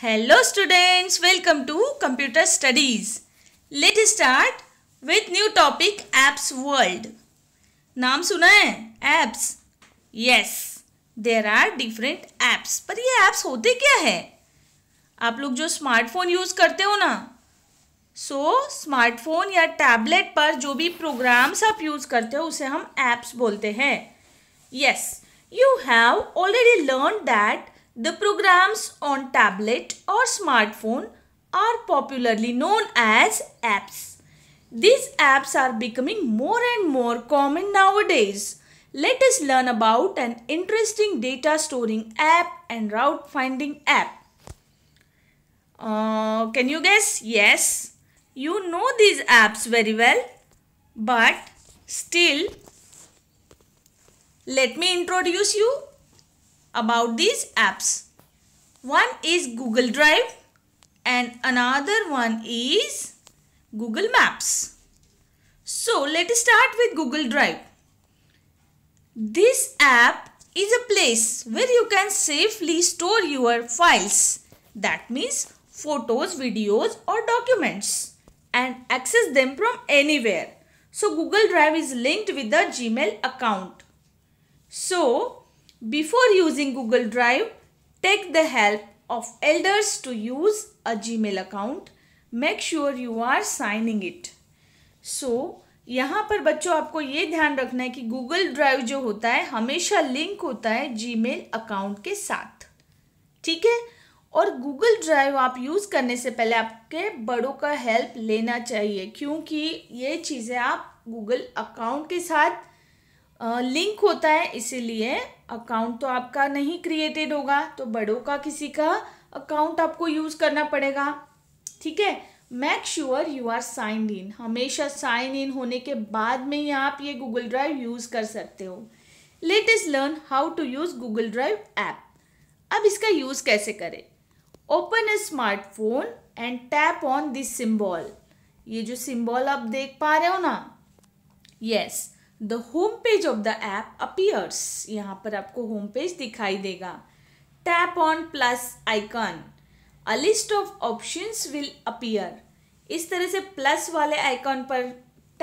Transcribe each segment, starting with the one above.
Hello students, welcome to Computer Studies. Let's start with new topic apps world. नाम सुना है apps? Yes, there are different apps. पर ये apps होते क्या है आप लोग जो स्मार्टफोन यूज़ करते हो ना सो so, स्मार्टफोन या टैबलेट पर जो भी प्रोग्राम्स आप यूज़ करते हो उसे हम एप्स बोलते हैं yes you have already learn that The programs on tablet or smartphone are popularly known as apps. These apps are becoming more and more common nowadays. Let us learn about an interesting data storing app and route finding app. Uh, can you guess? Yes. You know these apps very well. But still, let me introduce you about these apps. One is Google Drive and another one is Google Maps. So let us start with Google Drive. This app is a place where you can safely store your files that means photos, videos or documents and access them from anywhere. So Google Drive is linked with the Gmail account. So Before using Google Drive, take the help of elders to use a Gmail account. Make sure you are signing it. So, यहाँ पर बच्चों आपको ये ध्यान रखना है कि Google drive जो होता है हमेशा लिंक होता है जीमेल अकाउंट के साथ ठीक है और गूगल ड्राइव आप यूज़ करने से पहले आपके बड़ों का हेल्प लेना चाहिए क्योंकि ये चीज़ें आप गूगल अकाउंट के साथ लिंक होता है इसीलिए अकाउंट तो आपका नहीं क्रिएटेड होगा तो बड़ों का किसी का अकाउंट आपको यूज़ करना पड़ेगा ठीक है make sure you are sign in हमेशा साइन इन होने के बाद में ही आप ये गूगल ड्राइव यूज़ कर सकते हो let learn how to use Google drive app अब इसका यूज़ कैसे करें open a smartphone and tap on this symbol ये जो सिम्बॉल आप देख पा रहे हो ना yes yes. The home page of the app appears यहाँ पर आपको होम पेज दिखाई देगा tap on plus icon a list of options will appear इस तरह से प्लस वाले आइकॉन पर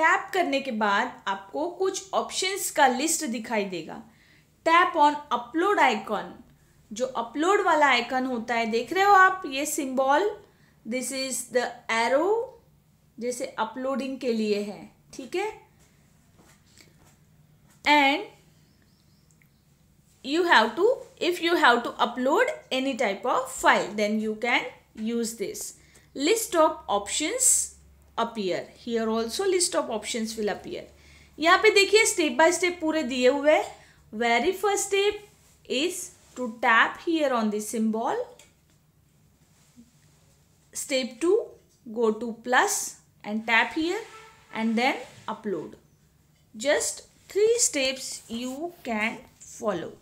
टैप करने के बाद आपको कुछ ऑप्शंस का लिस्ट दिखाई देगा टैप ऑन अपलोड आइकॉन जो अपलोड वाला आइकन होता है देख रहे हो आप ये symbol this is the arrow जैसे अपलोडिंग के लिए है ठीक है and you have to if you have to upload any type of file then you can use this list of options appear here also list of options will appear यहाँ पे देखिए step by step, पूरे दिए हुए first step is to tap here on the symbol. Step two, go to plus and tap here and then upload just three steps you can follow.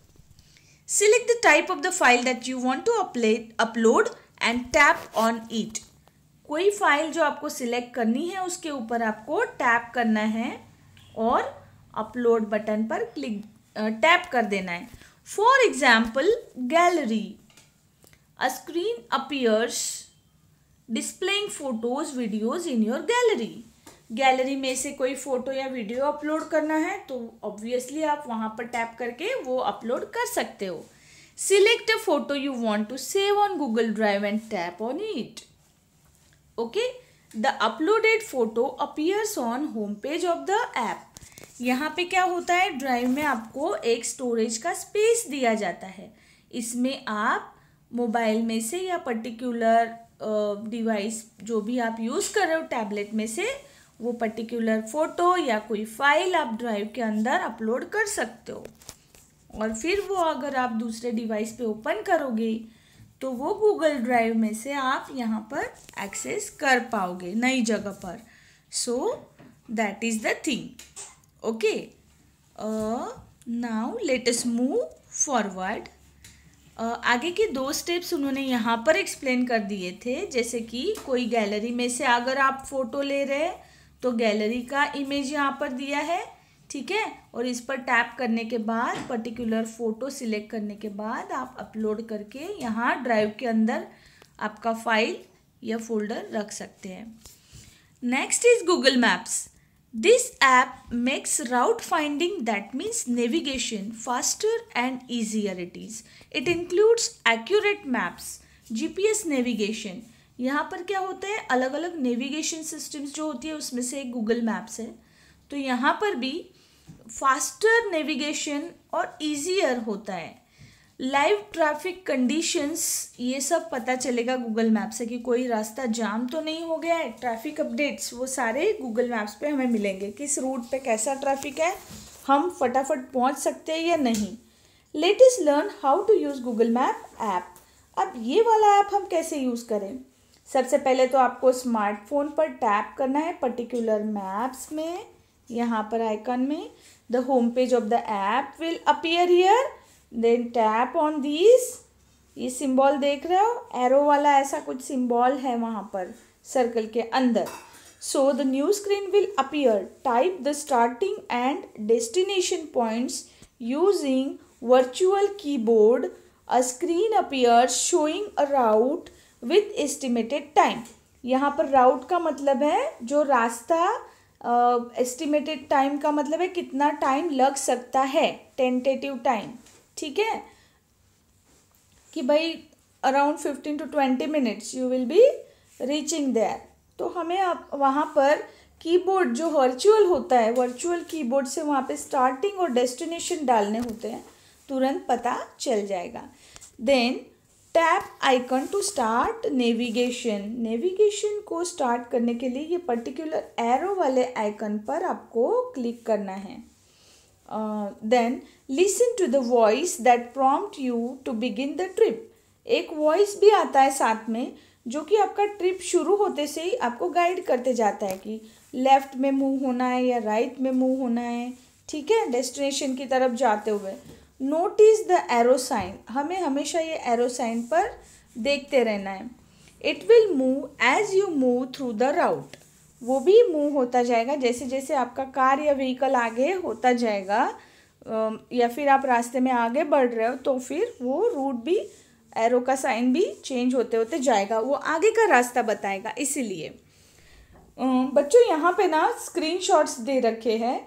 Select the type of the file that you want to upload upload and tap on it. koi file jo aapko select karni hai uske upar aapko tap karna hai aur upload button par click uh, tap kar dena hai for example gallery a screen appears displaying photos videos in your gallery gallery में से कोई photo या video upload करना है तो obviously आप वहाँ पर टैप करके वो अपलोड कर सकते हो select a photo you want to save on Google drive and tap on it okay the uploaded photo appears on home page of the app यहाँ पे क्या होता है ड्राइव में आपको एक स्टोरेज का स्पेस दिया जाता है इसमें आप मोबाइल में से या पर्टिकुलर डिवाइस जो भी आप यूज़ कर रहे हो टैबलेट में से वो पर्टिकुलर फ़ोटो या कोई फाइल आप ड्राइव के अंदर अपलोड कर सकते हो और फिर वो अगर आप दूसरे डिवाइस पे ओपन करोगे तो वो गूगल ड्राइव में से आप यहाँ पर एक्सेस कर पाओगे नई जगह पर so that is the thing okay now latest move forward आगे के दो स्टेप्स उन्होंने यहाँ पर एक्सप्लेन कर दिए थे जैसे कि कोई गैलरी में से अगर आप फ़ोटो ले रहे हैं तो गैलरी का इमेज यहाँ पर दिया है ठीक है और इस पर टैप करने के बाद पर्टिकुलर फ़ोटो सिलेक्ट करने के बाद आप अपलोड करके यहाँ ड्राइव के अंदर आपका फाइल या फोल्डर रख सकते हैं next is Google maps this app makes route finding that means navigation faster and easier it is it includes accurate maps G P S navigation यहाँ पर क्या होता है अलग अलग नेविगेशन सिस्टम्स जो होती है उसमें से एक गूगल मैप्स है तो यहाँ पर भी फास्टर नेविगेशन और ईजियर होता है लाइव ट्रैफिक कंडीशंस ये सब पता चलेगा गूगल मैप से कि कोई रास्ता जाम तो नहीं हो गया है ट्रैफिक अपडेट्स वो सारे गूगल मैप्स पे हमें मिलेंगे किस रूट पे कैसा ट्रैफिक है हम फटाफट पहुंच सकते हैं या नहीं let learn how to use Google map app अब ये वाला ऐप हम कैसे यूज़ करें सबसे पहले तो आपको स्मार्टफोन पर टैप करना है पर्टिकुलर मैप्स में यहाँ पर आइकन में the home page of the app will appear here then tap on this ये सिंबल देख रहे हो एरो वाला ऐसा कुछ सिंबल है वहाँ पर सर्कल के अंदर so the new screen will appear type the starting and destination points using virtual keyboard a screen appear showing a route with estimated time यहाँ पर राउट का मतलब है जो रास्ता एस्टिमेटेड टाइम का मतलब है कितना टाइम लग सकता है टेंटेटिव टाइम ठीक है कि भाई around fifteen to twenty minutes you will be reaching there तो हमें आप वहाँ पर कीबोर्ड जो वर्चुअल होता है वर्चुअल कीबोर्ड से वहाँ पे स्टार्टिंग और डेस्टिनेशन डालने होते हैं तुरंत पता चल जाएगा then tap icon to start navigation navigation को स्टार्ट करने के लिए ये पर्टिकुलर एरो वाले आइकन पर आपको क्लिक करना है then listen to the voice that prompt you to begin the trip एक वॉइस भी आता है साथ में जो कि आपका ट्रिप शुरू होते से ही आपको गाइड करते जाता है कि लेफ़्ट में मूव होना है या राइट right में मूव होना है ठीक है डेस्टिनेशन की तरफ जाते हुए नोटिस द एरो साइन हमें हमेशा ये एरो साइन पर देखते रहना है it will move as you move through the route वो भी मूव होता जाएगा जैसे जैसे आपका कार या व्हीकल आगे होता जाएगा या फिर आप रास्ते में आगे बढ़ रहे हो तो फिर वो रूट भी एरो का साइन भी चेंज होते होते जाएगा वो आगे का रास्ता बताएगा इसीलिए बच्चों यहाँ पे ना स्क्रीनशॉट्स दे रखे हैं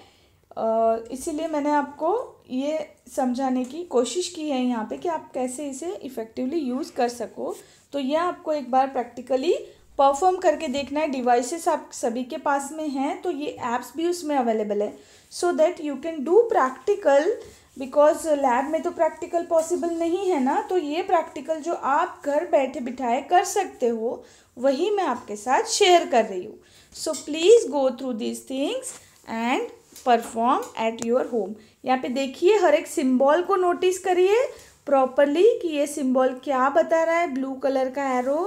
इसीलिए मैंने आपको ये समझाने की कोशिश की है यहाँ पे कि आप कैसे इसे इफ़ेक्टिवली यूज़ कर सको तो यह आपको एक बार प्रैक्टिकली परफॉर्म करके देखना है डिवाइसेस आप सभी के पास में हैं तो ये ऐप्स भी उसमें अवेलेबल है so that you can do practical because lab में तो प्रैक्टिकल पॉसिबल नहीं है ना तो ये प्रैक्टिकल जो आप घर बैठे बिठाए कर सकते हो वही मैं आपके साथ शेयर कर रही हूँ so please go through these things and perform at your home यहाँ पे देखिए हर एक सिंबल को नोटिस करिए प्रॉपरली कि ये सिंबल क्या बता रहा है ब्लू कलर का एरो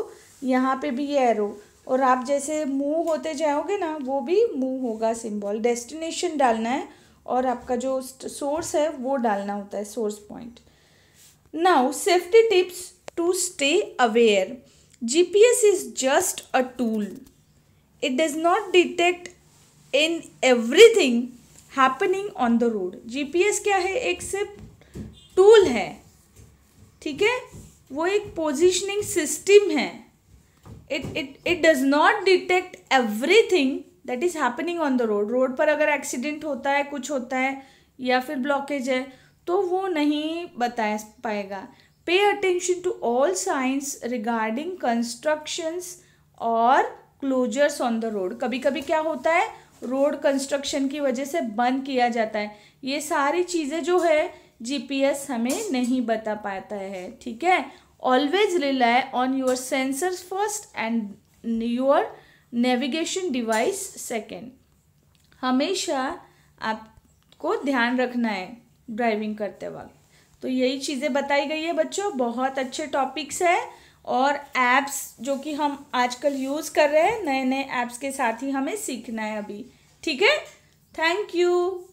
यहाँ पे भी ये एरो और आप जैसे मूव होते जाओगे ना वो भी मूव होगा सिंबल डेस्टिनेशन डालना है और आपका जो सोर्स है वो डालना होता है source point now safety tips to stay aware GPS is just a tool it does not detect in everything happening on the road GPS क्या है एक सिर्फ टूल है ठीक है वो एक पोजिशनिंग सिस्टम है it it it does not detect everything that is happening on the road road पर अगर एक्सीडेंट होता है कुछ होता है या फिर ब्लॉकेज है तो वो नहीं बता पाएगा pay attention to all signs regarding constructions और क्लोजर्स ऑन द रोड कभी कभी क्या होता है रोड कंस्ट्रक्शन की वजह से बंद किया जाता है ये सारी चीज़ें जो है जीपीएस हमें नहीं बता पाता है ठीक है always rely on your sensor first and your navigation device second हमेशा आपको ध्यान रखना है ड्राइविंग करते वक्त तो यही चीज़ें बताई गई है बच्चों बहुत अच्छे टॉपिक्स हैं और ऐप्स जो कि हम आजकल यूज़ कर रहे हैं नए नए ऐप्स के साथ ही हमें सीखना है अभी ठीक है थैंक यू